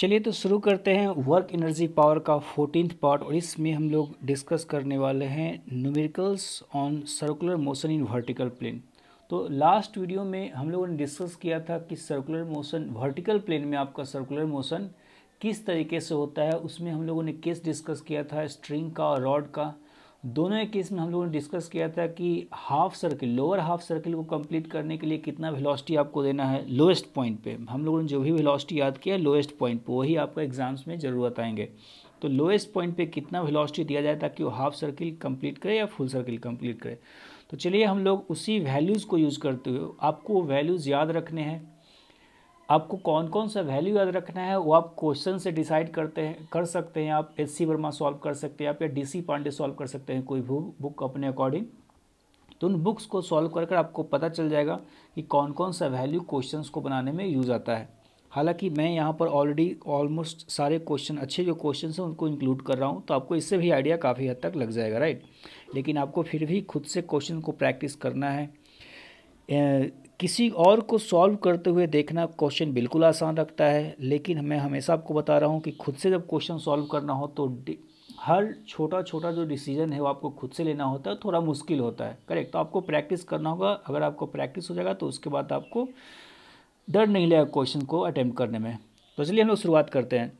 चलिए तो शुरू करते हैं वर्क एनर्जी पावर का फोर्टीन पार्ट और इसमें हम लोग डिस्कस करने वाले हैं numericals on circular motion in vertical plane तो लास्ट वीडियो में हम लोगों ने डिस्कस किया था कि सर्कुलर मोशन वर्टिकल प्लेन में आपका सर्कुलर मोशन किस तरीके से होता है उसमें हम लोगों ने केस डिस्कस किया था स्ट्रिंग का और रॉड का दोनों एक केस में हम लोगों ने डिस्कस किया था कि half circle lower half circle को कंप्लीट करने के लिए कितना वेलोसिटी आपको देना है लोएस्ट पॉइंट पे हम लोगों ने जो भी वेलोसिटी याद किया लोएस्ट पॉइंट पे वही आपका एग्जाम्स में ज़रूरत आएंगे तो लोएस्ट पॉइंट पे कितना वेलोसिटी दिया जाए ताकि वो हाफ सर्किल कंप्लीट करे या फुल सर्किल कंप्लीट करे तो चलिए हम लोग उसी वैल्यूज़ को यूज़ करते हुए आपको वैल्यूज़ याद रखने हैं आपको कौन कौन सा वैल्यू याद रखना है वो आप क्वेश्चन से डिसाइड करते हैं कर सकते हैं आप एस सी वर्मा सॉल्व कर सकते हैं आप या डी सी पांडे सॉल्व कर सकते हैं कोई बुक अपने अकॉर्डिंग तो उन बुक्स को सॉल्व कर कर आपको पता चल जाएगा कि कौन कौन सा वैल्यू क्वेश्चंस को बनाने में यूज़ आता है हालांकि मैं यहाँ पर ऑलरेडी ऑलमोस्ट सारे क्वेश्चन अच्छे जो क्वेश्चन हैं उनको इंक्लूड कर रहा हूँ तो आपको इससे भी आइडिया काफ़ी हद तक लग जाएगा राइट लेकिन आपको फिर भी खुद से क्वेश्चन को प्रैक्टिस करना है किसी और को सॉल्व करते हुए देखना क्वेश्चन बिल्कुल आसान रखता है लेकिन मैं हमेशा आपको बता रहा हूँ कि खुद से जब क्वेश्चन सॉल्व करना हो तो हर छोटा छोटा जो डिसीजन है वो आपको खुद से लेना होता है थोड़ा मुश्किल होता है करेक्ट तो आपको प्रैक्टिस करना होगा अगर आपको प्रैक्टिस हो जाएगा तो उसके बाद आपको डर नहीं लगेगा क्वेश्चन को अटैम्प्ट करने में तो चलिए हम लोग शुरुआत करते हैं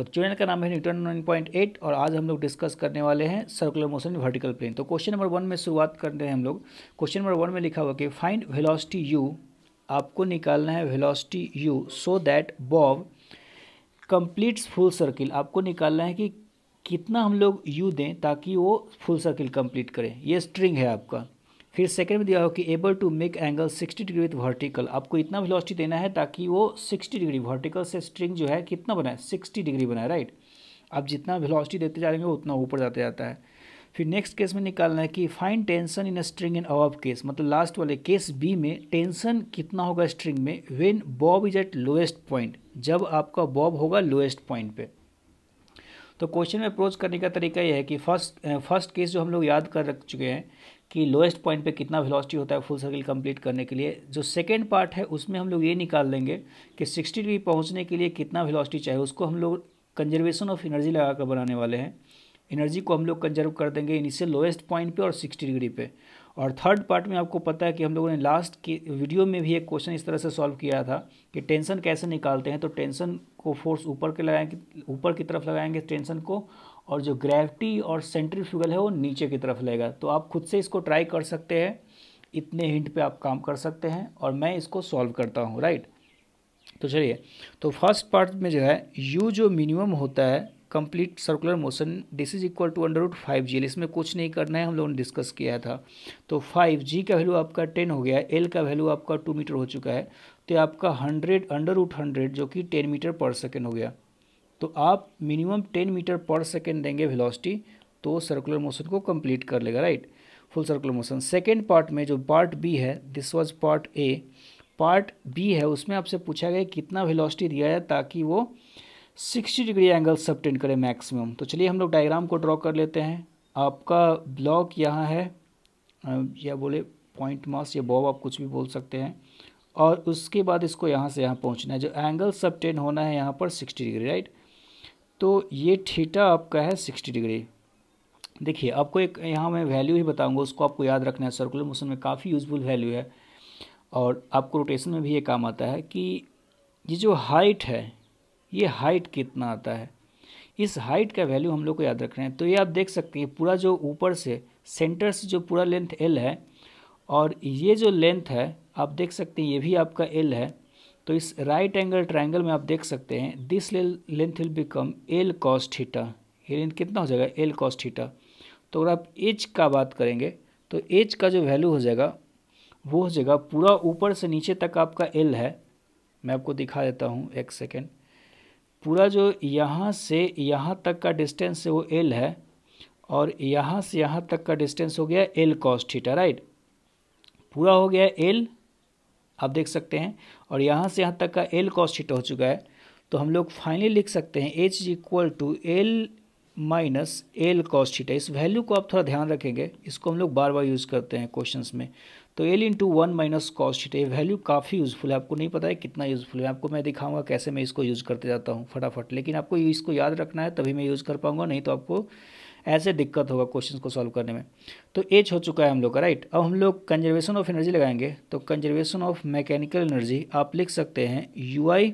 तो चैनल का नाम है न्यूटन एट और आज हम लोग डिस्कस करने वाले हैं सर्कुलर मोशन वर्टिकल प्लेन तो क्वेश्चन नंबर वन में शुरुआत कर रहे हैं हम लोग क्वेश्चन नंबर वन में लिखा हुआ कि फाइंड वेलोसिटी यू आपको निकालना है velocity u so that bob completes full circle आपको निकालना है कि कितना हम लोग यू दें ताकि वो फुल सर्किल कंप्लीट करें ये स्ट्रिंग है आपका फिर सेकंड में दिया हो कि able to make angle 60 degree with vertical आपको इतना वेलोसिटी देना है ताकि वो 60 डिग्री वर्टिकल से स्ट्रिंग जो है कितना बनाए 60 डिग्री बनाए राइट आप जितना वेलोसिटी देते जा रहे हैं उतना ऊपर जाते जाता है फिर नेक्स्ट केस में निकालना है कि find tension in a string in above case मतलब लास्ट वाले केस बी में टेंशन कितना होगा स्ट्रिंग में when bob is at lowest point जब आपका बॉब होगा लोएस्ट पॉइंट पर तो क्वेश्चन में अप्रोच करने का तरीका यह है कि फर्स्ट फर्स्ट केस जो हम लोग याद कर रख चुके हैं कि लोएस्ट पॉइंट पे कितना वेलोसिटी होता है फुल सर्किल कंप्लीट करने के लिए जो सेकेंड पार्ट है उसमें हम लोग ये निकाल लेंगे कि सिक्सटी डिग्री पहुँचने के लिए कितना वेलोसिटी चाहिए उसको हम लोग कंजर्वेशन ऑफ एनर्जी लगा बनाने वाले हैं एनर्जी को हम लोग कंजर्व कर देंगे इनिशियल लोएस्ट पॉइंट पे और सिक्सटी डिग्री पे और थर्ड पार्ट में आपको पता है कि हम लोगों ने लास्ट की वीडियो में भी एक क्वेश्चन इस तरह से सॉल्व किया था कि टेंशन कैसे निकालते हैं तो टेंशन को फोर्स ऊपर के लगाएंगे ऊपर की तरफ लगाएंगे टेंशन को और जो ग्रेविटी और सेंट्रीफ्यूगल है वो नीचे की तरफ लेगा तो आप खुद से इसको ट्राई कर सकते हैं इतने हिंट पे आप काम कर सकते हैं और मैं इसको सॉल्व करता हूँ राइट तो चलिए तो फर्स्ट पार्ट में जो है यू जो मिनिमम होता है complete circular motion this is equal to under root five g l इसमें कुछ नहीं करना है हम लोगों ने डिस्कस किया था तो फाइव जी का वैल्यू आपका टेन हो गया एल का वैल्यू आपका टू मीटर हो चुका है तो आपका हंड्रेड अंडर रूट हंड्रेड जो कि टेन मीटर पर सेकेंड हो गया तो आप मिनिमम टेन मीटर पर सेकेंड देंगे वेलोसिटी तो सर्कुलर मोशन को कंप्लीट कर लेगा right full circular motion second part में जो पार्ट बी है this was part A part B है उसमें आपसे पूछा गया कितना वेलोसिटी दिया जाए ताकि वो 60 डिग्री एंगल सबटेंड करें मैक्सिमम तो चलिए हम लोग डायग्राम को ड्रॉ कर लेते हैं आपका ब्लॉक यहाँ है या बोले पॉइंट मास या बॉब आप कुछ भी बोल सकते हैं और उसके बाद इसको यहाँ से यहाँ पहुँचना है जो एंगल सबटेन होना है यहाँ पर सिक्सटी डिग्री राइट तो ये ठीठा आपका है सिक्सटी डिग्री देखिए आपको एक यहाँ मैं वैल्यू ही बताऊँगा उसको आपको याद रखना है सर्कुलर मोशन में काफ़ी यूजफुल वैल्यू है और आपको रोटेशन में भी ये काम आता है कि ये जो हाइट है ये हाइट कितना आता है इस हाइट का वैल्यू हम लोग को याद रख रहे हैं तो ये आप देख सकते हैं पूरा जो ऊपर से सेंटर से जो पूरा लेंथ एल है और ये जो लेंथ है आप देख सकते हैं ये भी आपका एल है तो इस राइट एंगल ट्राइंगल में आप देख सकते हैं this length will become l cos theta ये लेंथ कितना हो जाएगा एल कॉस थीटा तो अगर आप एच का बात करेंगे तो एच का जो वैल्यू हो जाएगा वो हो जाएगा पूरा ऊपर से नीचे तक आपका एल है मैं आपको दिखा देता हूँ एक सेकेंड पूरा जो यहाँ से यहाँ तक का डिस्टेंस है वो एल है और यहाँ से यहाँ तक का डिस्टेंस हो गया एल कॉस थीटा राइट पूरा हो गया एल आप देख सकते हैं और यहाँ से यहाँ तक का एल कॉस थीटा हो चुका है तो हम लोग फाइनली लिख सकते हैं h equal to l minus l cos theta इस वैल्यू को आप थोड़ा ध्यान रखेंगे इसको हम लोग बार बार यूज़ करते हैं क्वेश्चन में तो l into one minus cos theta ये वैल्यू काफ़ी यूज़फुल है आपको नहीं पता है कितना यूज़फुल है आपको मैं दिखाऊंगा कैसे मैं इसको यूज़ करते जाता हूँ फटाफट लेकिन आपको इसको याद रखना है तभी मैं यूज़ कर पाऊँगा नहीं तो आपको ऐसे दिक्कत होगा क्वेश्चन को सॉल्व करने में तो एच हो चुका है हम लोग का राइट अब हम लोग कंजर्वेशन ऑफ एनर्जी लगाएंगे तो कंजर्वेशन ऑफ मैकेनिकल एनर्जी आप लिख सकते हैं you i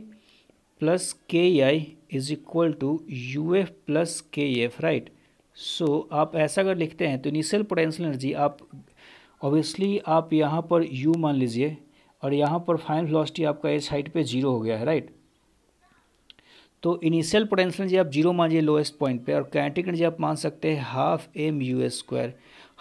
plus k i is equal to u f plus k f right so आप ऐसा अगर लिखते हैं तो इनिशियल पोटेंशियल एनर्जी आप ऑब्वियसली आप यहाँ पर यू मान लीजिए और यहाँ पर फाइनल वेलोसिटी आपका इस हाइट पे जीरो हो गया है राइट तो इनिशियल पोटेंशियल जी आप जीरो मानिए लोएस्ट पॉइंट पे और कैनेटिक एनर्जी आप मान सकते हैं half m u s square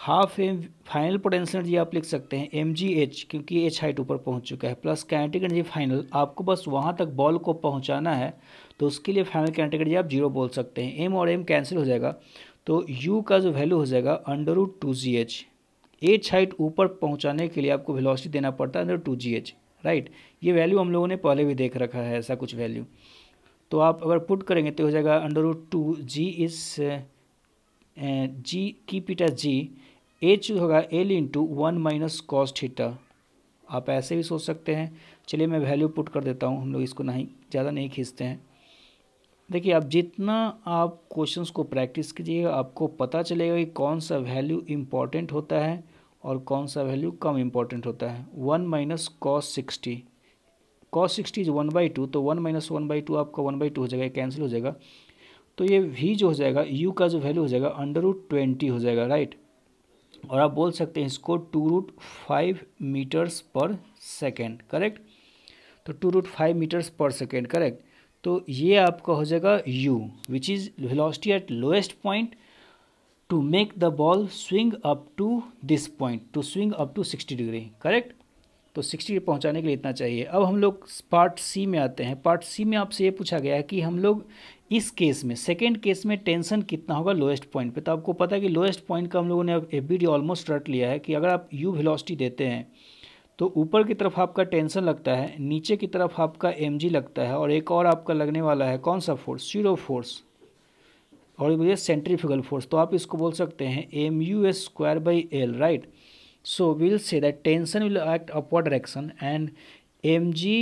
half m final potential energy आप लिख सकते हैं एम जी एच क्योंकि एच हाइट ऊपर पहुंच चुका है प्लस कैनेटिक एनर्जी फाइनल आपको बस वहां तक बॉल को पहुंचाना है तो उसके लिए फाइनल कैनेटिक एनर्जी आप जीरो बोल सकते हैं एम और एम कैंसिल हो जाएगा तो यू का जो वैल्यू हो जाएगा under root two g h h height ऊपर पहुंचाने के लिए आपको वेलोसिटी देना पड़ता है under two g h right ये वैल्यू हम लोगों ने पहले भी देख रखा है ऐसा कुछ वैल्यू तो आप अगर पुट करेंगे तो हो जाएगा अंडर रूट टू जी इस जी की पीटा जी एच होगा l into one minus cos theta आप ऐसे भी सोच सकते हैं चलिए मैं वैल्यू पुट कर देता हूँ हम लोग इसको नहीं ज़्यादा नहीं खींचते हैं देखिए आप जितना आप क्वेश्चंस को प्रैक्टिस कीजिएगा आपको पता चलेगा कि कौन सा वैल्यू इम्पॉर्टेंट होता है और कौन सा वैल्यू कम इम्पॉर्टेंट होता है one minus cos sixty cos sixty is one by two तो one minus one by two आपका वन बाई टू हो जाएगा कैंसिल हो जाएगा तो ये वी जो हो जाएगा यू का जो वैल्यू हो जाएगा अंडर रूट ट्वेंटी हो जाएगा राइट और आप बोल सकते हैं इसको टू रूट फाइव मीटर्स पर सेकेंड करेक्ट तो टू रूट फाइव मीटर्स पर सेकेंड करेक्ट तो ये आपका हो जाएगा u which is velocity at lowest point to make the ball swing up to this point to swing up to sixty degree correct तो sixty degree पहुँचाने के लिए इतना चाहिए अब हम लोग पार्ट सी में आते हैं पार्ट सी में आपसे ये पूछा गया है कि हम लोग इस केस में सेकेंड केस में टेंशन कितना होगा लोएस्ट पॉइंट पे तो आपको पता है कि लोएस्ट पॉइंट का हम लोगों ने अब एफ बी डी ऑलमोस्ट रट लिया है कि अगर आप यू वेलोसिटी देते हैं तो ऊपर की तरफ आपका टेंशन लगता है नीचे की तरफ आपका एम लगता है और एक और आपका लगने वाला है कौन सा फोर्स जीरो फोर्स और ये सेंट्रीफिकल फोर्स तो आप इसको बोल सकते हैं m u s square by l right so will say that tension will act upward direction and m g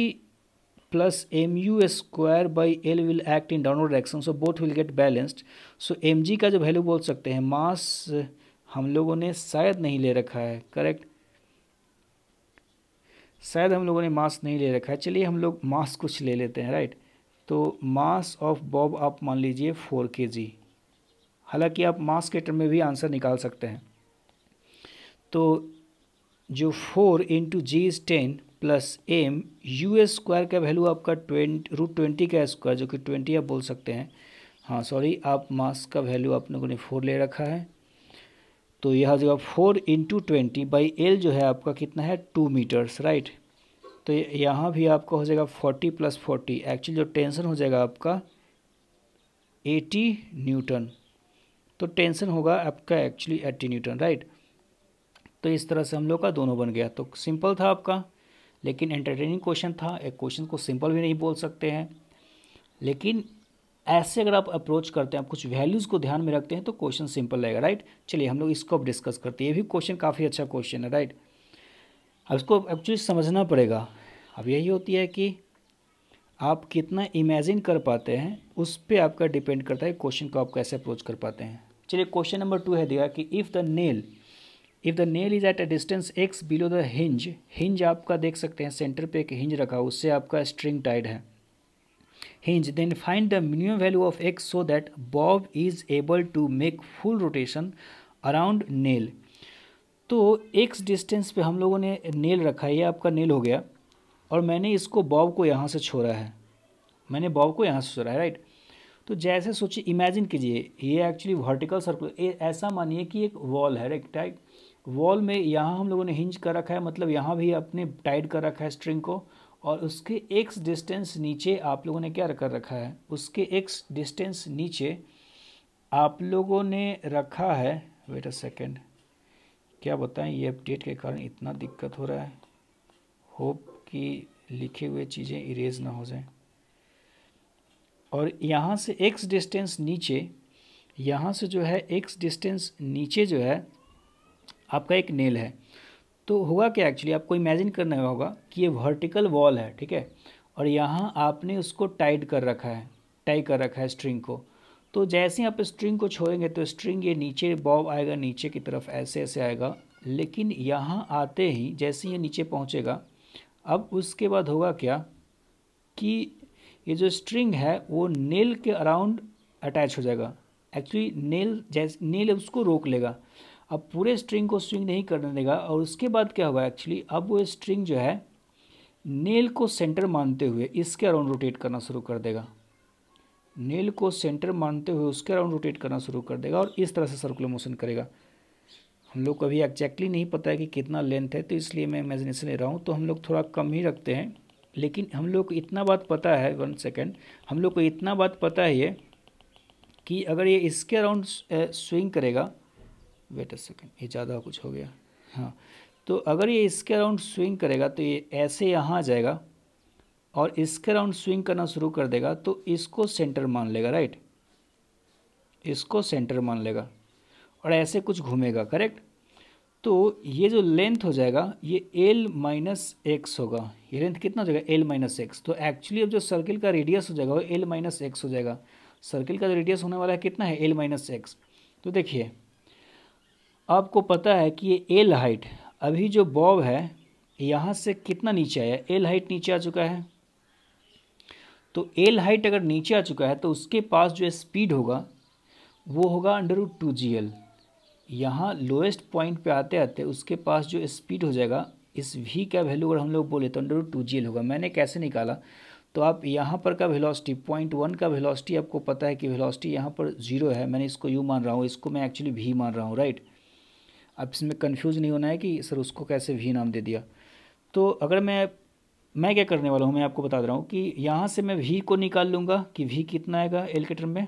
u s square by l will act in downward direction so both will get balanced so m का जो value बोल सकते हैं मास हम लोगों ने शायद नहीं ले रखा है करेक्ट शायद हम लोगों ने मास नहीं ले रखा है चलिए हम लोग मास कुछ ले लेते हैं राइट तो मास ऑफ बॉब आप मान लीजिए फोर के जी हालाँकि आप मास के टर्म में भी आंसर निकाल सकते हैं तो जो four into g is ten plus m u square का वैल्यू आपका ट्वेंट रूट ट्वेंटी का स्क्वायर जो कि ट्वेंटी आप बोल सकते हैं हाँ सॉरी आप मास का वैल्यू आप लोगों ने फोर ले रखा है तो यह हो जाएगा four into twenty by l जो है आपका कितना है टू मीटर्स राइट तो यहाँ भी आपका हो जाएगा फोर्टी प्लस फोर्टी एक्चुअली जो टेंशन हो जाएगा आपका एटी न्यूटन तो टेंशन होगा आपका एक्चुअली एट्टी न्यूटन राइट तो इस तरह से हम लोग का दोनों बन गया तो सिंपल था आपका लेकिन एंटरटेनिंग क्वेश्चन था एक क्वेश्चन को सिंपल भी नहीं बोल सकते हैं लेकिन ऐसे अगर आप अप्रोच करते हैं आप कुछ वैल्यूज़ को ध्यान में रखते हैं तो क्वेश्चन सिंपल रहेगा राइट चलिए हम लोग इसको अब डिस्कस करते हैं ये भी क्वेश्चन काफ़ी अच्छा क्वेश्चन है राइट अब इसको एक्चुअली समझना पड़ेगा अब यही होती है कि आप कितना इमेजिन कर पाते हैं उस पर आपका डिपेंड करता है क्वेश्चन को आप कैसे अप्रोच कर पाते हैं चलिए क्वेश्चन नंबर टू है दिया कि if the nail if the nail is at a distance x below the hinge hinge आपका देख सकते हैं सेंटर पे एक हिंज रखा उससे आपका स्ट्रिंग टाइड है hinge then find the minimum value of x so that bob is able to make full rotation around nail तो x डिस्टेंस पे हम लोगों ने नेल रखा है ये आपका नेल हो गया और मैंने इसको बॉब को यहाँ से छोड़ा है मैंने बॉब को यहाँ से छोड़ा है राइट तो जैसे सोचिए इमेजिन कीजिए ये एक्चुअली वर्टिकल सर्कुलर ऐसा मानिए कि एक वॉल है राइट टाइट वॉल में यहाँ हम लोगों ने हिंज कर रखा है मतलब यहाँ भी आपने टाइट कर रखा है स्ट्रिंग को और उसके एक्स डिस्टेंस नीचे आप लोगों ने क्या कर रखा है उसके एक्स डिस्टेंस नीचे आप लोगों ने रखा है वेट अ सेकेंड क्या बताएं ये अपडेट के कारण इतना दिक्कत हो रहा है होप कि लिखे हुए चीज़ें इरेज ना हो जाएं और यहाँ से एक्स डिस्टेंस नीचे यहाँ से जो है एक्स डिस्टेंस नीचे जो है आपका एक नेल है तो हुआ क्या एक्चुअली आपको इमेजिन करना होगा कि ये वर्टिकल वॉल है ठीक है और यहाँ आपने उसको टाइट कर रखा है टाई कर रखा है स्ट्रिंग को तो जैसे ही आप स्ट्रिंग को छोड़ेंगे तो स्ट्रिंग ये नीचे बॉब आएगा नीचे की तरफ ऐसे ऐसे आएगा लेकिन यहाँ आते ही जैसे ये नीचे पहुँचेगा अब उसके बाद होगा क्या कि ये जो स्ट्रिंग है वो नेल के अराउंड अटैच हो जाएगा एक्चुअली नेल जैसे नेल उसको रोक लेगा अब पूरे स्ट्रिंग को स्विंग नहीं करने देगा और उसके बाद क्या होगा एक्चुअली अब वो स्ट्रिंग जो है नेल को सेंटर मानते हुए इसके अराउंड रोटेट करना शुरू कर देगा नेल को सेंटर मानते हुए उसके अराउंड रोटेट करना शुरू कर देगा और इस तरह से सर्कुलर मोशन करेगा हम लोग को अभी एक्जैक्टली नहीं पता है कि कितना लेंथ है तो इसलिए मैं इमेजिनेशन ले रहा हूँ तो हम लोग थोड़ा कम ही रखते हैं लेकिन हम लोग को इतना बात पता है वन सेकेंड हम लोग को इतना बात पता है ये कि अगर ये इसके अराउंड स्विंग करेगा वेट अ सेकेंड ये ज़्यादा कुछ हो गया हाँ तो अगर ये इसके अराउंड स्विंग करेगा तो ये ऐसे यहाँ आ जाएगा और इसके अराउंड स्विंग करना शुरू कर देगा तो इसको सेंटर मान लेगा राइट इसको सेंटर मान लेगा और ऐसे कुछ घूमेगा करेक्ट तो ये जो लेंथ हो जाएगा ये एल माइनस एक्स होगा ये लेंथ कितना हो जाएगा एल माइनस एक्स तो एक्चुअली अब जो सर्किल का रेडियस हो जाएगा वो एल माइनस एक्स हो जाएगा सर्किल का जो रेडियस होने वाला है कितना है एल माइनस एक्स तो देखिए आपको पता है कि ये एल हाइट अभी जो बॉब है यहाँ से कितना नीचे आया एल हाइट नीचे आ चुका है तो एल हाइट अगर नीचे आ चुका है तो उसके पास जो स्पीड होगा वो होगा under root two g l यहाँ लोएस्ट पॉइंट पे आते आते उसके पास जो स्पीड हो जाएगा इस वी का वैल्यू अगर हम लोग बोले तो under root two g l होगा मैंने कैसे निकाला तो आप यहाँ पर का वेलोसिटी पॉइंट वन का वेलोसिटी आपको पता है कि वेलोसिटी यहाँ पर जीरो है मैंने इसको यू मान रहा हूँ इसको मैं एक्चुअली भी मान रहा हूँ राइट right? आप इसमें कन्फ्यूज़ नहीं होना है कि सर उसको कैसे वी नाम दे दिया तो अगर मैं मैं क्या करने वाला हूँ मैं आपको बता दे रहा हूँ कि यहाँ से मैं वी को निकाल लूँगा कि वी कितना आएगा एल के टर्म में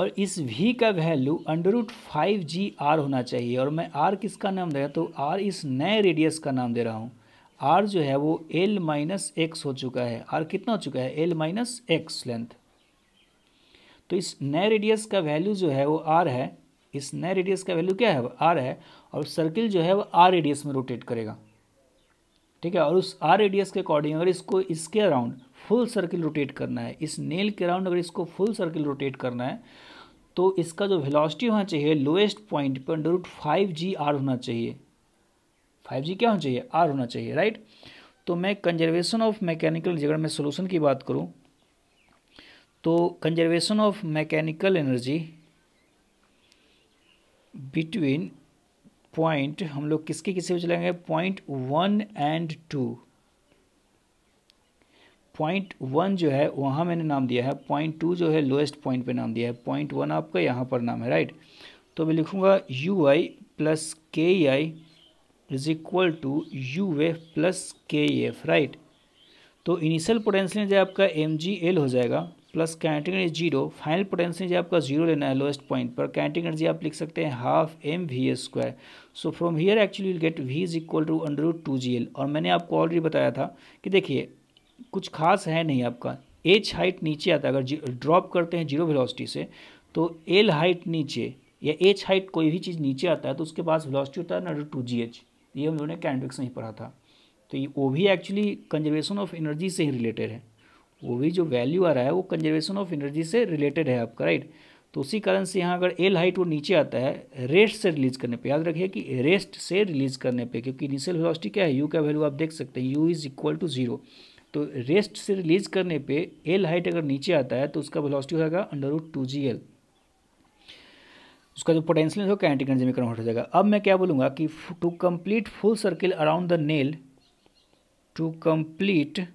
और इस वी का value under root five g r होना चाहिए और मैं आर किसका नाम दे रहा तो आर इस नए रेडियस का नाम दे रहा हूँ आर जो है वो एल माइनस एक्स हो चुका है आर कितना हो चुका है एल माइनस एक्स लेंथ तो इस नए रेडियस का वैल्यू जो है वो आर है इस नए रेडियस का वैल्यू क्या है आर है और सर्किल जो है वो आर रेडियस में रोटेट करेगा ठीक है और उस आर रेडियस के अकॉर्डिंग अगर इसको इसके अराउंड फुल सर्किल रोटेट करना है इस नेल के अराउंड अगर इसको फुल सर्किल रोटेट करना है तो इसका जो वेलोसिटी होना चाहिए लोएस्ट पॉइंट पर under root five g r होना चाहिए फाइव जी क्या होना चाहिए आर होना चाहिए राइट तो मैं कंजर्वेशन ऑफ मैकेनिकल अगर मैं सोल्यूशन की बात करूँ तो conservation of mechanical energy between point हम लोग किसके किसके बीच लगाएंगे point one and two point one जो है वहाँ मैंने नाम दिया है पॉइंट टू जो है लोएस्ट पॉइंट पे नाम दिया है पॉइंट वन आपका यहाँ पर नाम है राइट तो मैं लिखूँगा you i plus k i is equal to u f plus k f right तो इनिशियल पोटेंशियल जो आपका एम जी एल हो जाएगा plus kinetic energy zero final potential जी आपका जीरो लेना है लोएस्ट पॉइंट पर कैंटिंग एनर्जी आप लिख सकते हैं half m v a square so from here actually will get v is equal to under root two g l और मैंने आपको ऑलरेडी बताया था कि देखिए कुछ खास है नहीं आपका एच हाइट नीचे आता है अगर ड्रॉप करते हैं जीरो वेलोसिटी से तो एल हाइट नीचे या एच हाइट कोई भी चीज़ नीचे आता है तो उसके पास वेलोसिटी होता है अंडर टू जी एच ये हम लोगों ने कैंडिक्स नहीं पढ़ा था तो ये वो भी एक्चुअली कंजर्वेशन ऑफ एनर्जी से ही रिलेटेड है वो भी जो वैल्यू आ रहा है वो कंजर्वेशन ऑफ एनर्जी से रिलेटेड है आपका राइट तो उसी कारण से यहाँ अगर एल हाइट वो नीचे आता है रेस्ट से रिलीज करने पे याद रखिए कि रेस्ट से रिलीज करने पे क्योंकि इनिशियल वेलोसिटी क्या है यू का वैल्यू आप देख सकते हैं u is equal to zero तो रेस्ट से रिलीज करने पे एल हाइट अगर नीचे आता है तो उसका वेलोसिटी जाएगा under root two g l उसका जो पोटेंशियल है वो कैंटिक एनर्जी में कन्वर्ट हो जाएगा अब मैं क्या बोलूँगा कि to complete full circle around the nail to complete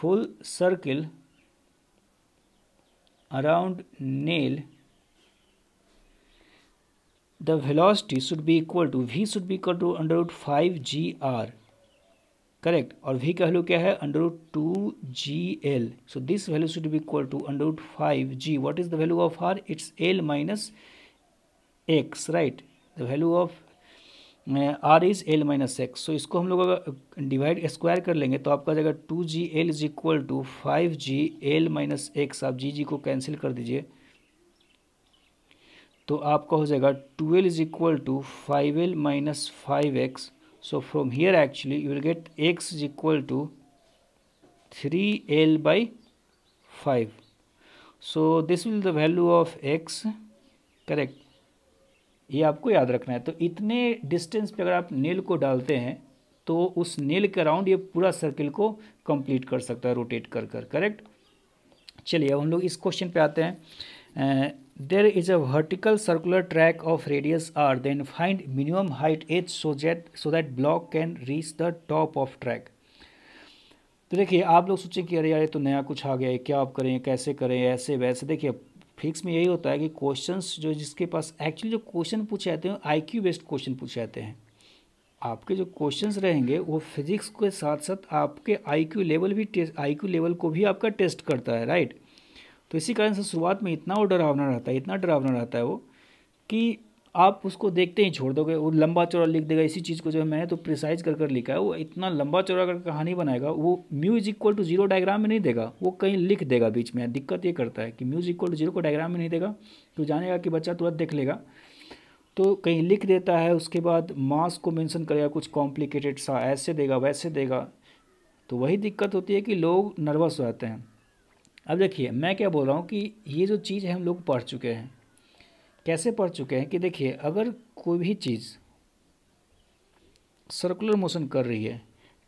full circle around nail the velocity should be equal to v should be equal to under root five g r correct और v का value क्या है under root two g l so this value should be equal to under root five g what is the value of r it's l minus x right the value of are is l minus x so इसको हम लोग अगर divide square कर लेंगे तो आपका जगह two g l is equal to five g l minus x आप जी जी को कैंसिल कर दीजिए तो आपका हो जाएगा two l is equal to five l minus five x so from here actually you will get x is equal to three l by five so this will the value of x correct ये आपको याद रखना है तो इतने distance पे अगर आप नेल को डालते हैं तो उस नेल के अराउंड ये पूरा सर्किल को कंप्लीट कर सकता है रोटेट कर कर करेक्ट चलिए अब हम लोग इस क्वेश्चन पे आते हैं there is a vertical circular track of radius r then find minimum height h so that so that block can reach the top of track तो देखिए आप लोग सोचें कि अरे यार ये तो नया कुछ आ गया है क्या आप करें कैसे करें ऐसे वैसे देखिए फिजिक्स में यही होता है कि क्वेश्चन जो जिसके पास एक्चुअली जो क्वेश्चन पूछे जाते हैं आई क्यू बेस्ड क्वेश्चन पूछे जाते हैं आपके जो क्वेश्चंस रहेंगे वो फिजिक्स के साथ साथ आपके आईक्यू लेवल भी टेस्ट क्यू लेवल को भी आपका टेस्ट करता है राइट तो इसी कारण से शुरुआत में इतना वो डरावना रहता है इतना डरावना रहता है वो कि आप उसको देखते ही छोड़ दोगे वो लंबा चौड़ा लिख देगा इसी चीज़ को जो है मैंने तो प्रिसाइज कर कर लिखा है वो इतना लंबा चौड़ा कर कहानी बनाएगा वो mu is equal to zero diagram में नहीं देगा वो कहीं लिख देगा बीच में दिक्कत ये करता है कि mu is equal to zero को डायग्राम में नहीं देगा तो जानेगा कि बच्चा तुरंत देख लेगा तो कहीं लिख देता है उसके बाद मास को मैंसन करेगा कुछ कॉम्प्लिकेटेड सा ऐसे देगा वैसे देगा तो वही दिक्कत होती है कि लोग नर्वस हो जाते हैं अब देखिए मैं क्या बोल रहा हूँ कि ये जो चीज़ है हम लोग पढ़ चुके हैं कैसे पढ़ चुके हैं कि देखिए अगर कोई भी चीज़ सर्कुलर मोशन कर रही है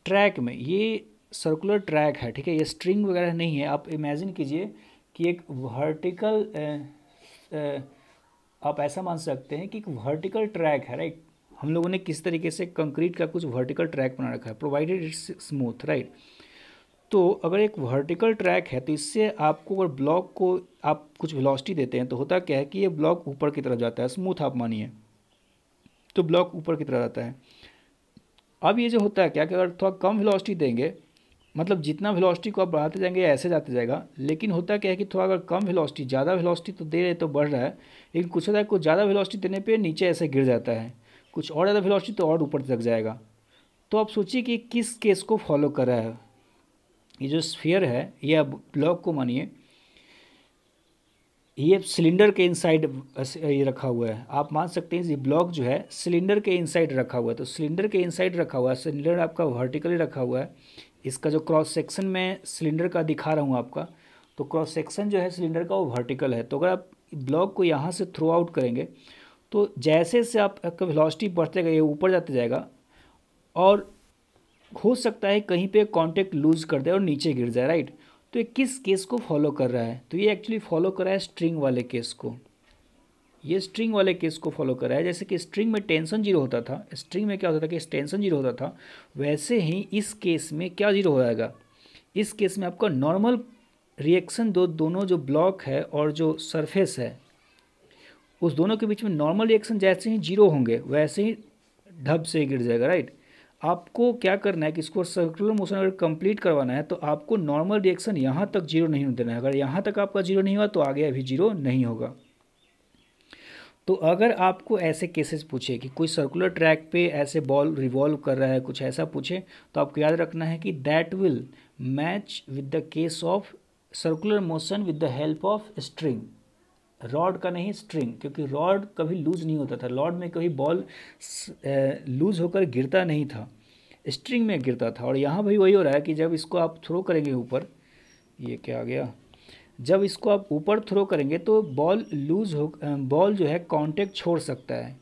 ट्रैक में ये सर्कुलर ट्रैक है ठीक है ये स्ट्रिंग वगैरह नहीं है आप इमेजिन कीजिए कि एक वर्टिकल आप ऐसा मान सकते हैं कि एक वर्टिकल ट्रैक है राइट हम लोगों ने किस तरीके से कंक्रीट का कुछ वर्टिकल ट्रैक बना रखा है प्रोवाइडेड इट्स स्मूथ राइट तो अगर एक वर्टिकल ट्रैक है तो इससे आपको अगर ब्लॉक को आप कुछ वेलोसिटी देते हैं तो होता क्या है कि ये ब्लॉक ऊपर की तरफ जाता है स्मूथ आप मानिए तो ब्लॉक ऊपर की तरफ जाता है अब ये जो होता है क्या कि अगर थोड़ा कम वेलोसिटी देंगे मतलब जितना वेलोसिटी को आप बढ़ाते जाएंगे ऐसे जाते जाएगा लेकिन होता क्या है कि थोड़ा अगर कम वेलोसिटी ज़्यादा वेलोसिटी तो दे रहे तो बढ़ रहा है लेकिन कुछ होता है कुछ ज़्यादा वेलोसिटी देने पे नीचे ऐसे गिर जाता है कुछ और ज़्यादा वेलोसिटी तो और ऊपर तक जाएगा तो आप सोचिए कि किस केस को फॉलो कर रहा है ये जो स्फीयर है ये अब ब्लॉक को मानिए ये सिलेंडर के इनसाइड ये रखा हुआ है आप मान सकते हैं ये ब्लॉक जो है सिलेंडर के इनसाइड रखा हुआ है तो सिलेंडर के इनसाइड रखा हुआ है सिलेंडर आपका वर्टिकली रखा हुआ है इसका जो क्रॉस सेक्शन में सिलेंडर का दिखा रहा हूँ आपका तो क्रॉस सेक्शन जो है सिलेंडर का वो वर्टिकल है तो अगर आप ब्लॉक को यहाँ से थ्रू आउट करेंगे तो जैसे जैसे आप आपका वेलोसिटी बढ़ते गए ऊपर जाते जाएगा और हो सकता है कहीं पे कांटेक्ट लूज कर दे और नीचे गिर जाए राइट तो ये किस केस को फॉलो कर रहा है तो ये एक्चुअली फॉलो कर रहा है स्ट्रिंग वाले केस को ये स्ट्रिंग वाले केस को फॉलो कर रहा है जैसे कि स्ट्रिंग में टेंशन जीरो होता था स्ट्रिंग में क्या होता था कि टेंशन जीरो होता था वैसे ही इस केस में क्या जीरो हो जाएगा इस केस में आपका नॉर्मल रिएक्शन दो दोनों जो ब्लॉक है और जो सरफेस है उस दोनों के बीच में नॉर्मल रिएक्शन जैसे ही जीरो होंगे वैसे ही ढब से गिर जाएगा राइट आपको क्या करना है कि इसको सर्कुलर मोशन अगर कंप्लीट करवाना है तो आपको नॉर्मल रिएक्शन यहाँ तक जीरो नहीं देना है अगर यहाँ तक आपका जीरो नहीं हुआ तो आगे अभी जीरो नहीं होगा तो अगर आपको ऐसे केसेस पूछे कि कोई सर्कुलर ट्रैक पे ऐसे बॉल रिवॉल्व कर रहा है कुछ ऐसा पूछे तो आपको याद रखना है कि that will match with the case of circular motion with the help of string rod का नहीं स्ट्रिंग क्योंकि रॉड कभी लूज़ नहीं होता था रॉड में कभी बॉल लूज़ होकर गिरता नहीं था स्ट्रिंग में गिरता था और यहाँ भी वही हो रहा है कि जब इसको आप थ्रो करेंगे ऊपर ये क्या आ गया जब इसको आप ऊपर थ्रो करेंगे तो बॉल लूज़ हो बॉल जो है कांटेक्ट छोड़ सकता है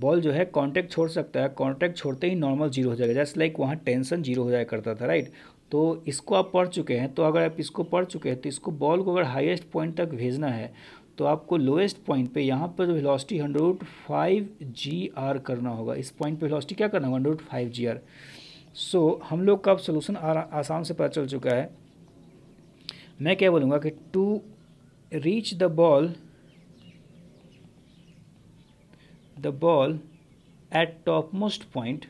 बॉल जो है कांटेक्ट छोड़ सकता है कांटेक्ट छोड़ते ही नॉर्मल जीरो हो जाएगा जस्ट लाइक वहाँ टेंशन जीरो हो जाया करता था राइट तो इसको आप पढ़ चुके हैं तो अगर आप इसको पढ़ चुके हैं तो इसको बॉल को अगर हाईएस्ट पॉइंट तक भेजना है तो आपको लोएस्ट पॉइंट पे यहाँ पर velocity under root five g r करना होगा इस पॉइंट पे वेलोसिटी क्या करना होगा under root five g r so हम लोग का अब सोल्यूशन आसान से पता चल चुका है मैं क्या बोलूँगा कि to reach the ball the ball at top most point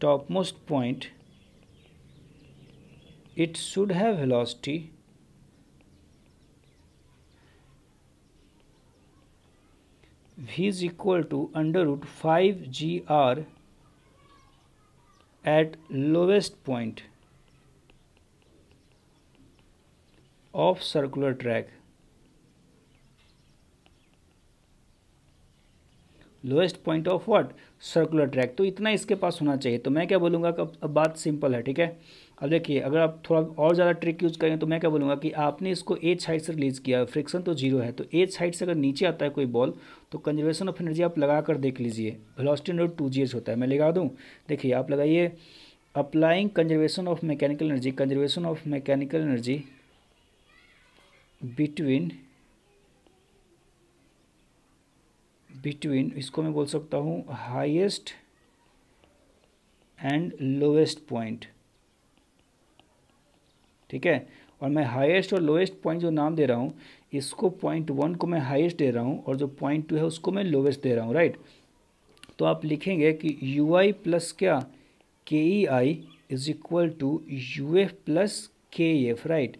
topmost point it should have velocity v is equal to under root 5 gr at lowest point of circular track lowest point of what circular track तो इतना इसके पास होना चाहिए तो मैं क्या बोलूँगा कि अब बात सिंपल है ठीक है अब देखिए अगर आप थोड़ा और ज़्यादा ट्रिक यूज़ करें तो मैं क्या बोलूँगा कि आपने इसको एज साइड से रिलीज़ किया है फ्रिक्शन तो जीरो है तो एज साइड से अगर नीचे आता है कोई बॉल तो कंजर्वेशन ऑफ एनर्जी आप लगा कर देख लीजिए वेलोसिटी नोट टू जी होता है मैं लगा दूँ देखिए आप लगाइए applying conservation of mechanical energy conservation of mechanical energy between between इसको मैं बोल सकता हूँ हाइएस्ट एंड लोएस्ट पॉइंट ठीक है और मैं हाइएस्ट और लोएस्ट पॉइंट जो नाम दे रहा हूँ इसको पॉइंट वन को मैं हाइस्ट दे रहा हूँ और जो पॉइंट टू है उसको मैं लोएस्ट दे रहा हूँ राइट तो आप लिखेंगे कि यू आई प्लस क्या k e i is equal to u f plus k f right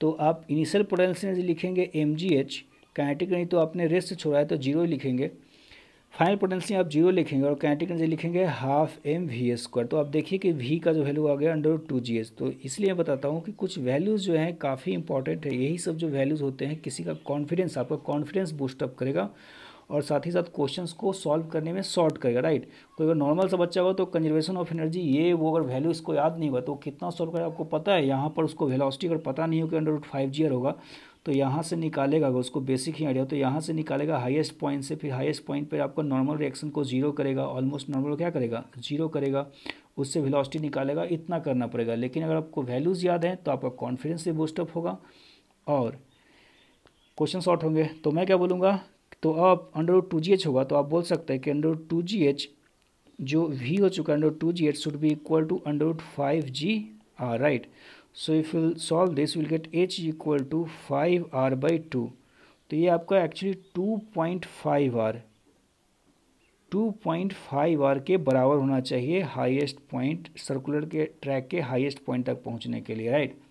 तो आप इनिशियल पोटेंशियल लिखेंगे एम जी एच काइनेटिक नहीं तो आपने रेस्ट से छोड़ा है तो जीरो लिखेंगे फाइनल पोटेंशियल आप जीरो लिखेंगे और काइनेटिक एनर्जी लिखेंगे half m v s square तो आप देखिए कि वी का जो वैल्यू आ गया अंडर टू जी एस तो इसलिए मैं बताता हूँ कि कुछ वैल्यूज़ जो हैं काफ़ी इंपॉर्टेंट है यही सब जो वैल्यूज़ होते हैं किसी का कॉन्फिडेंस आपका कॉन्फिडेंस बूस्टअप करेगा और साथ ही साथ क्वेश्चन को सॉल्व करने में शॉर्ट करेगा राइट कोई अगर नॉर्मल सा बच्चा होगा तो कंजर्वेशन ऑफ एनर्जी ये वो अगर वैल्यू इसको याद नहीं हुआ तो कितना सॉल्व करेगा आपको पता है यहाँ पर उसको वेलोसिटी अगर पता नहीं हो कि अंडर रूट फाइव जी होगा तो यहाँ से निकालेगा अगर उसको बेसिक ही आइडिया तो यहाँ से निकालेगा हाईएस्ट पॉइंट से फिर हाईएस्ट पॉइंट पर आपका नॉर्मल रिएक्शन को जीरो करेगा ऑलमोस्ट नॉर्मल क्या करेगा जीरो करेगा उससे वेलोसिटी निकालेगा इतना करना पड़ेगा लेकिन अगर आपको वैल्यूज़ याद हैं तो आपका कॉन्फिडेंस भी बूस्टअप होगा और क्वेश्चन शॉर्ट होंगे तो मैं क्या बोलूँगा तो अब under root two g h होगा तो आप बोल सकते हैं कि under root two g h जो वी हो चुका है under root two g h should be equal to under root five g r right so if you solve this will get h equal to five r by two तो ये आपका actually two point five r two point five r के बराबर होना चाहिए highest point circular के track के highest point तक पहुंचने के लिए राइट right?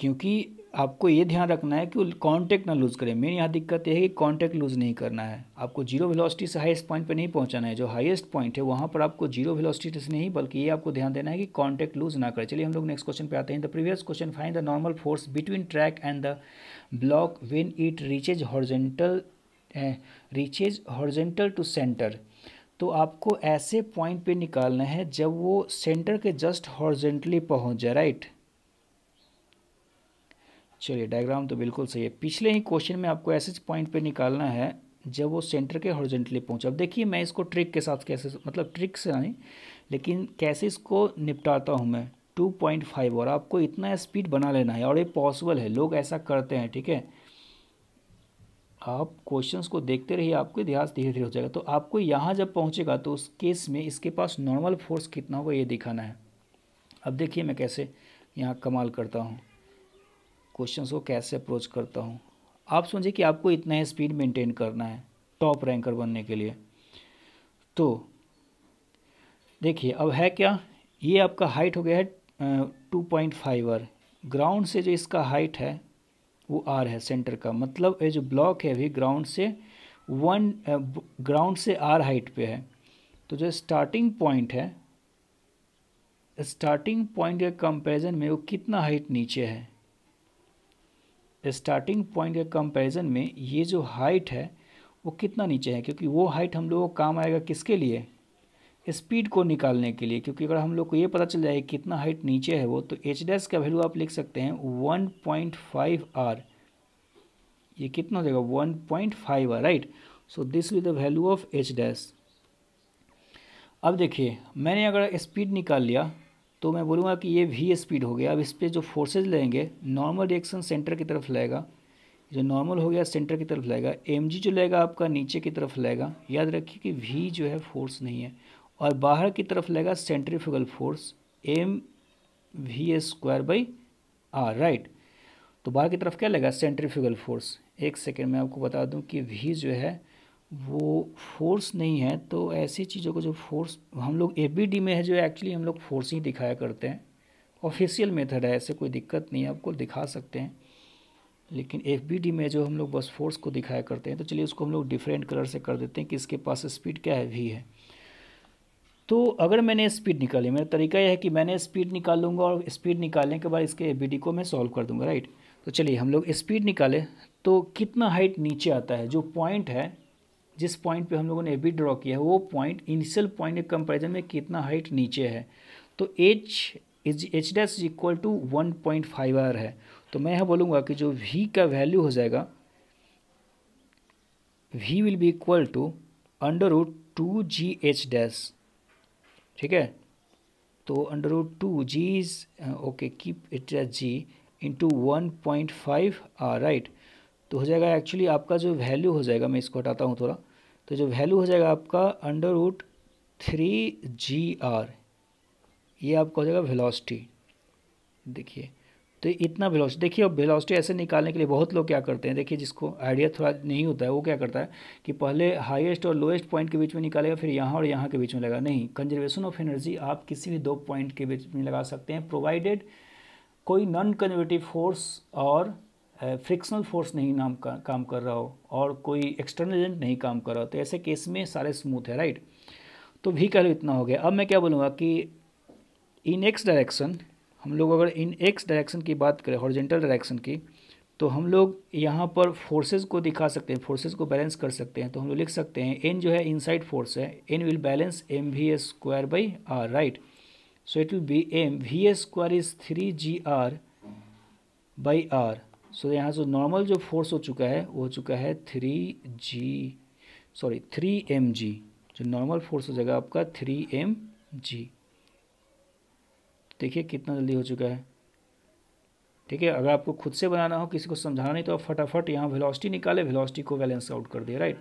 क्योंकि आपको ये ध्यान रखना है कि कांटेक्ट ना लूज़ करें मेन यहाँ दिक्कत यह है कि कांटेक्ट लूज़ नहीं करना है आपको जीरो वेलोसिटी से हाईएस्ट पॉइंट पे नहीं पहुँचाना है जो हाईएस्ट पॉइंट है वहाँ पर आपको जीरो वेलोसिटी से नहीं बल्कि ये आपको ध्यान देना है कि कांटेक्ट लूज़ ना करें चलिए हम लोग नेक्स्ट क्वेश्चन पर आते हैं the previous question find the normal force between track and the block when it reaches horizontal reaches horizontal to centre तो आपको ऐसे पॉइंट पर निकालना है जब वो सेंटर के जस्ट हॉर्जेंटली पहुँच जाए राइट चलिए डायग्राम तो बिल्कुल सही है पिछले ही क्वेश्चन में आपको ऐसे पॉइंट पे निकालना है जब वो सेंटर के हॉरिजेंटली पहुंचा अब देखिए मैं इसको ट्रिक के साथ कैसे मतलब ट्रिक से नहीं लेकिन कैसे इसको निपटाता हूँ मैं टू पॉइंट फाइव और आपको इतना स्पीड बना लेना है और ये पॉसिबल है लोग ऐसा करते हैं ठीक है आप क्वेश्चन को देखते रहिए आपको इतिहास धीरे धीरे हो जाएगा तो आपको यहाँ जब पहुँचेगा तो उस केस में इसके पास नॉर्मल फोर्स कितना होगा ये दिखाना है अब देखिए मैं कैसे यहाँ कमाल करता हूँ क्वेश्चंस को कैसे अप्रोच करता हूँ आप समझिए कि आपको इतना ही स्पीड मेंटेन करना है टॉप रैंकर बनने के लिए तो देखिए अब है क्या ये आपका हाइट हो गया है two point five r ground से जो इसका हाइट है वो आर है सेंटर का मतलब ये जो ब्लॉक है अभी ग्राउंड से वन ग्राउंड से आर हाइट पे है तो जो स्टार्टिंग पॉइंट है स्टार्टिंग पॉइंट के कंपैरिजन में वो कितना हाइट नीचे है स्टार्टिंग पॉइंट के कंपैरिजन में ये जो हाइट है वो कितना नीचे है क्योंकि वो हाइट हम लोगों को काम आएगा किसके लिए स्पीड को निकालने के लिए क्योंकि अगर हम लोग को ये पता चल जाए कितना हाइट नीचे है वो तो एच डैस का वैल्यू आप लिख सकते हैं वन पॉइंट फाइव आर ये कितना हो जाएगा one point five r right so this is the value of h dash अब देखिए मैंने अगर स्पीड निकाल लिया तो मैं बोलूँगा कि ये वी स्पीड हो गया अब इस पर जो फोर्सेज लगेंगे नॉर्मल रिएक्शन सेंटर की तरफ लगेगा जो नॉर्मल हो गया सेंटर की तरफ लगेगा एम जो लगेगा आपका नीचे की तरफ लगेगा याद रखिए कि वी जो है फोर्स नहीं है और बाहर की तरफ लगेगा centrifugal force m v square by r right तो बाहर की तरफ क्या लगेगा सेंट्रीफ्यूगल फोर्स एक सेकेंड मैं आपको बता दूं कि वी जो है वो फोर्स नहीं है तो ऐसी चीज़ों को जो फोर्स हम लोग ए बी डी में है जो एक्चुअली हम लोग फोर्स ही दिखाया करते हैं ऑफिशियल मेथड है ऐसे कोई दिक्कत नहीं है आपको दिखा सकते हैं लेकिन एफ बी डी में जो हम लोग बस फोर्स को दिखाया करते हैं तो चलिए उसको हम लोग डिफरेंट कलर से कर देते हैं कि इसके पास स्पीड क्या है वी है तो अगर मैंने स्पीड निकाली मेरा तरीका यह है कि मैंने स्पीड निकालूंगा और स्पीड निकालने के बाद इसके ए को मैं सॉल्व कर दूंगा राइट तो चलिए हम लोग स्पीड निकालें तो कितना हाइट नीचे आता है जो पॉइंट है जिस पॉइंट पे हम लोगों ने ए बी ड्रॉ किया है वो पॉइंट इनिशियल पॉइंट के कंपेरिजन में कितना हाइट नीचे है तो h is h dash is equal to one point five r है तो मैं यहाँ बोलूँगा कि जो वी का वैल्यू हो जाएगा v will be equal to under root two g h dash ठीक है तो under root two g is okay keep it as g into one point five r right तो हो जाएगा एक्चुअली आपका जो वैल्यू हो जाएगा मैं इसको हटाता हूँ थोड़ा तो जो वैल्यू हो जाएगा आपका under root three g r ये आपका हो जाएगा वेलोसिटी देखिए तो इतना वेलोसिटी देखिए अब वेलोसिटी ऐसे निकालने के लिए बहुत लोग क्या करते हैं देखिए जिसको आइडिया थोड़ा नहीं होता है वो क्या करता है कि पहले हाईएस्ट और लोएस्ट पॉइंट के बीच में निकालेगा फिर यहाँ और यहाँ के बीच में लगा नहीं कंजर्वेशन ऑफ एनर्जी आप किसी भी दो पॉइंट के बीच में लगा सकते हैं प्रोवाइडेड कोई नॉन कन्वर्टिव फोर्स और फ्रिक्शनल फोर्स नहीं नाम का, काम कर रहा हो और कोई एक्सटर्नल एजेंट नहीं काम कर रहा हो तो ऐसे केस में सारे स्मूथ है राइट तो भी कह इतना हो गया अब मैं क्या बोलूँगा कि इन एक्स डायरेक्शन हम लोग अगर इन एक्स डायरेक्शन की बात करें हॉर्जेंटल डायरेक्शन की तो हम लोग यहाँ पर फोर्सेस को दिखा सकते हैं फोर्सेस को बैलेंस कर सकते हैं तो हम लोग लिख सकते हैं एन जो है इनसाइड फोर्स है n will balance m v s square by r right so it will be m v s square is three g r by r so so, यहाँ से नॉर्मल जो फोर्स हो चुका है वो हो चुका है three g sorry three m g जो नॉर्मल फोर्स हो जाएगा आपका थ्री एम जी देखिए कितना जल्दी हो चुका है ठीक है अगर आपको खुद से बनाना हो किसी को समझाना नहीं तो आप फटाफट यहाँ वेलोसिटी निकाले वेलोसिटी को बैलेंस आउट कर दिए राइट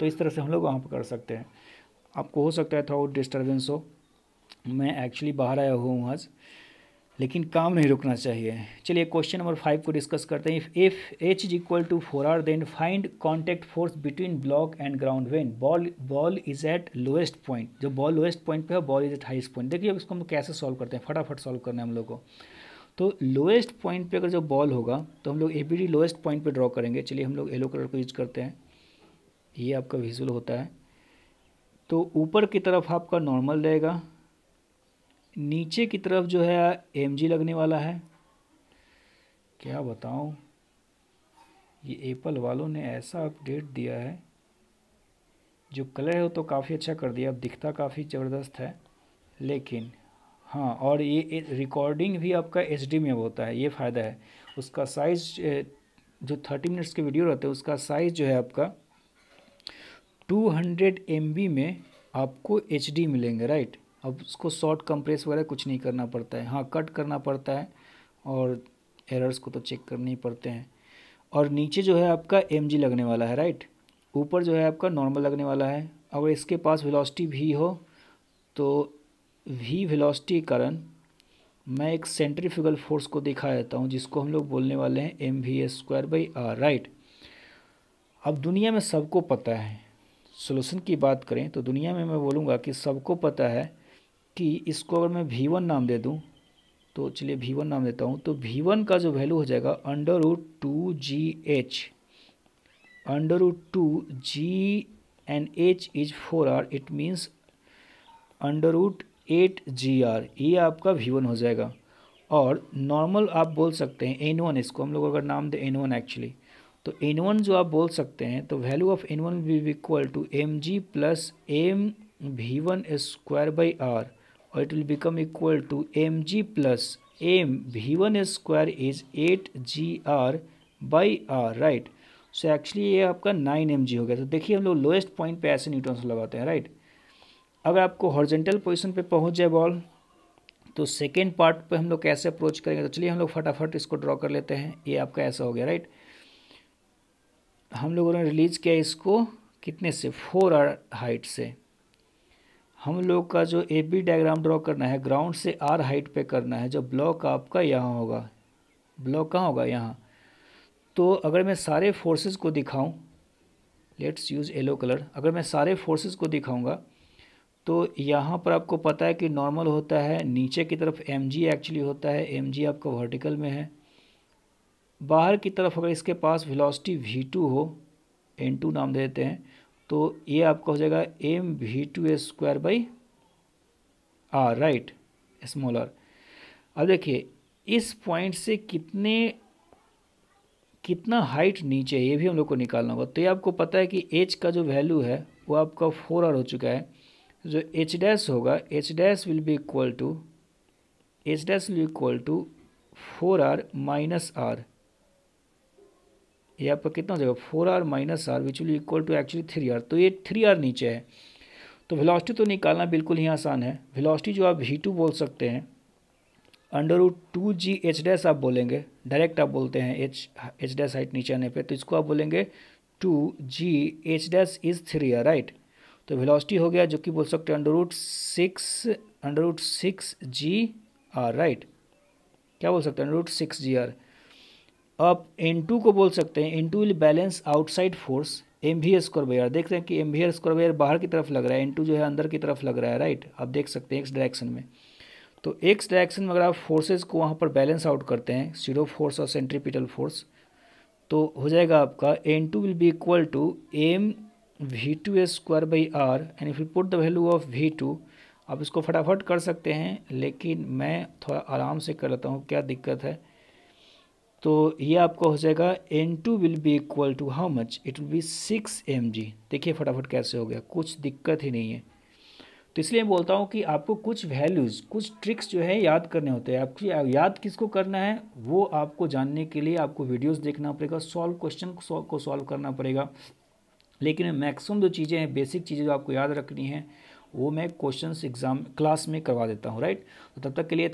तो इस तरह से हम लोग वहाँ पर कर सकते हैं आपको हो सकता है थोड़ा डिस्टर्बेंस हो मैं एक्चुअली बाहर आया हुआ हूँ आज लेकिन काम नहीं रुकना चाहिए चलिए क्वेश्चन नंबर फाइव को डिस्कस करते हैं if if h is equal to four r then find contact force between block and ground when ball ball is at lowest point जो बॉल लोएस्ट पॉइंट पे है ball is at highest point देखिए इसको हम कैसे solve करते हैं फटाफट सॉल्व करना है हम लोग को तो लोएस्ट पॉइंट पर अगर जो बॉल होगा तो हम लोग A B D lowest point पर ड्रॉ करेंगे चलिए हम लोग येलो कलर को यूज करते हैं ये आपका विजुअल होता है तो ऊपर की तरफ आपका नॉर्मल रहेगा नीचे की तरफ जो है एम जी लगने वाला है क्या बताऊं ये एप्पल वालों ने ऐसा अपडेट दिया है जो कलर है वो तो काफ़ी अच्छा कर दिया अब दिखता काफ़ी ज़बरदस्त है लेकिन हाँ और ये रिकॉर्डिंग भी आपका एच में होता है ये फ़ायदा है उसका साइज़ जो थर्टी मिनट्स के वीडियो रहते हैं उसका साइज़ जो है आपका टू हंड्रेड एम में आपको एच मिलेंगे राइट अब उसको शॉर्ट कंप्रेस वगैरह कुछ नहीं करना पड़ता है हाँ कट करना पड़ता है और एरर्स को तो चेक करने ही पड़ते हैं और नीचे जो है आपका एम लगने वाला है राइट ऊपर जो है आपका नॉर्मल लगने वाला है अगर इसके पास वेलोसिटी भी हो तो वी वेलोसिटी के कारण मैं एक सेंट्रीफ्यूगल फोर्स को दिखा देता हूँ जिसको हम लोग बोलने वाले हैं m v square by r right अब दुनिया में सबको पता है सोल्यूशन की बात करें तो दुनिया में मैं बोलूँगा कि सबको पता है कि इसको अगर मैं वी वन नाम दे दूँ तो चलिए वी वन नाम देता हूँ तो वी वन का जो वैल्यू हो जाएगा under root two g h under root two g n h is four r it means under root eight g r ये आपका वी वन हो जाएगा और नॉर्मल आप बोल सकते हैं एन वन इसको हम लोग अगर नाम दें एन वन एक्चुअली तो एन वन जो आप बोल सकते हैं तो value of n one will equal to m g plus m v one square by r और it will become equal to m g plus m mg one square is eight g r by r right so actually ये आपका nine M G हो गया तो देखिए हम लोग lowest point पे ऐसे न्यूट्रॉन्स लगाते हैं राइट अगर आपको हॉर्जेंटल पोजिशन पर पहुँच जाए बॉल तो सेकेंड पार्ट पर हम लोग कैसे अप्रोच करेंगे तो चलिए हम लोग फटाफट इसको ड्रॉ कर लेते हैं ये आपका ऐसा हो गया राइट हम लोगों ने रिलीज किया इसको कितने से फोर आर हाइट से हम लोग का जो ए बी डायग्राम ड्रॉ करना है ग्राउंड से आर हाइट पे करना है जो ब्लॉक आपका यहाँ होगा ब्लॉक कहाँ होगा यहाँ तो अगर मैं सारे फोर्सेस को दिखाऊं लेट्स यूज़ येलो कलर अगर मैं सारे फोर्सेस को दिखाऊंगा तो यहाँ पर आपको पता है कि नॉर्मल होता है नीचे की तरफ एम एक्चुअली होता है एम आपका वर्टिकल में है बाहर की तरफ अगर इसके पास वेलोसिटी टू हो टू नाम दे देते हैं तो ये आपका हो जाएगा m we two square by r right small r अब देखिए इस पॉइंट से कितने कितना हाइट नीचे है ये भी हम लोग को निकालना होगा तो ये आपको पता है कि एच का जो वैल्यू है वो आपका फोर आर हो चुका है जो एच डैश होगा h dash will be equal to h dash will be equal to four r minus r ये आपका कितना हो जाएगा four r minus r which will equal to actually three r तो ये थ्री आर नीचे है तो वेलोसिटी तो निकालना बिल्कुल ही आसान है वेलोसिटी जो आप ही टू बोल सकते हैं under root two g h dash आप बोलेंगे डायरेक्ट आप बोलते हैं एच एच डैश हाइट नीचे आने पे तो इसको आप बोलेंगे two g h dash is three r right तो वेलोसिटी हो गया जो कि बोल सकते हैं under root six under root six g r right क्या बोल सकते हैं under root six g r अब एन टू को बोल सकते हैं n two will balance outside force m v square by r देख रहे हैं कि m v square by r बाहर की तरफ लग रहा है एन टू जो है अंदर की तरफ लग रहा है राइट आप देख सकते हैं एक्स डायरेक्शन में तो एक्स डायरेक्शन में अगर आप फोर्सेज को वहाँ पर बैलेंस आउट करते हैं सीरो फोर्स और सेंट्रीपिटल फोर्स तो हो जाएगा आपका N two will be equal to M we two square by R and if you put the value of V two आप इसको फटाफट कर सकते हैं लेकिन मैं थोड़ा आराम से कर लेता हूँ क्या दिक्कत है तो ये आपका हो जाएगा N two will be equal to how much it will be six M G देखिए फटाफट कैसे हो गया कुछ दिक्कत ही नहीं है तो इसलिए बोलता हूँ कि आपको कुछ वैल्यूज़ कुछ ट्रिक्स जो है याद करने होते हैं आपकी याद किसको करना है वो आपको जानने के लिए आपको वीडियोस देखना पड़ेगा सॉल्व क्वेश्चन को सॉल्व करना पड़ेगा लेकिन मैक्सिमम जो चीज़ें हैं बेसिक चीज़ें जो आपको याद रखनी है वो मैं क्वेश्चन एग्ज़ाम क्लास में करवा देता हूँ राइट तो तब तक के लिए